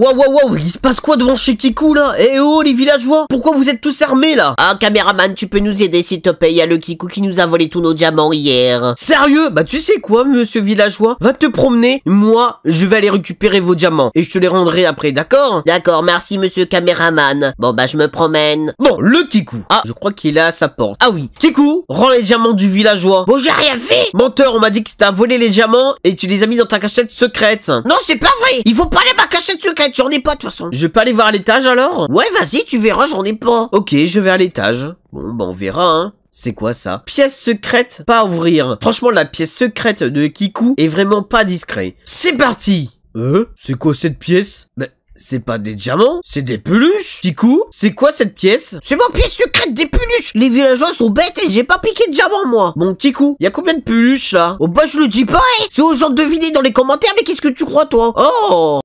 Waouh, waouh, waouh, il se passe quoi devant chez Kikou, là Eh oh, les villageois Pourquoi vous êtes tous armés, là Ah, caméraman, tu peux nous aider, s'il te plaît. Il y a le Kikou qui nous a volé tous nos diamants hier. Sérieux Bah, tu sais quoi, monsieur villageois Va te promener. Moi, je vais aller récupérer vos diamants. Et je te les rendrai après, d'accord D'accord, merci, monsieur caméraman. Bon, bah, je me promène. Bon, le Kikou. Ah, je crois qu'il est à sa porte. Ah oui. Kikou, rends les diamants du villageois. Bon, j'ai rien fait Menteur, on m'a dit que t'as volé les diamants et tu les as mis dans ta cachette secrète. Non, c'est pas vrai Il faut pas aller ma cachette secrète j'en ai pas de toute façon. Je vais pas aller voir à l'étage alors Ouais, vas-y, tu verras, j'en ai pas. Ok, je vais à l'étage. Bon, bah on verra, hein. C'est quoi ça Pièce secrète, pas ouvrir. Franchement, la pièce secrète de Kiku est vraiment pas discret. C'est parti Euh C'est quoi cette pièce Mais... Ben, c'est pas des diamants, c'est des peluches. Kikou, c'est quoi cette pièce C'est ma pièce secrète des peluches. Les villageois sont bêtes et j'ai pas piqué de diamants moi. Bon Kikou, y a combien de peluches là Oh bah je le dis pas. Hein. c'est aux gens de deviner dans les commentaires. Mais qu'est-ce que tu crois toi Oh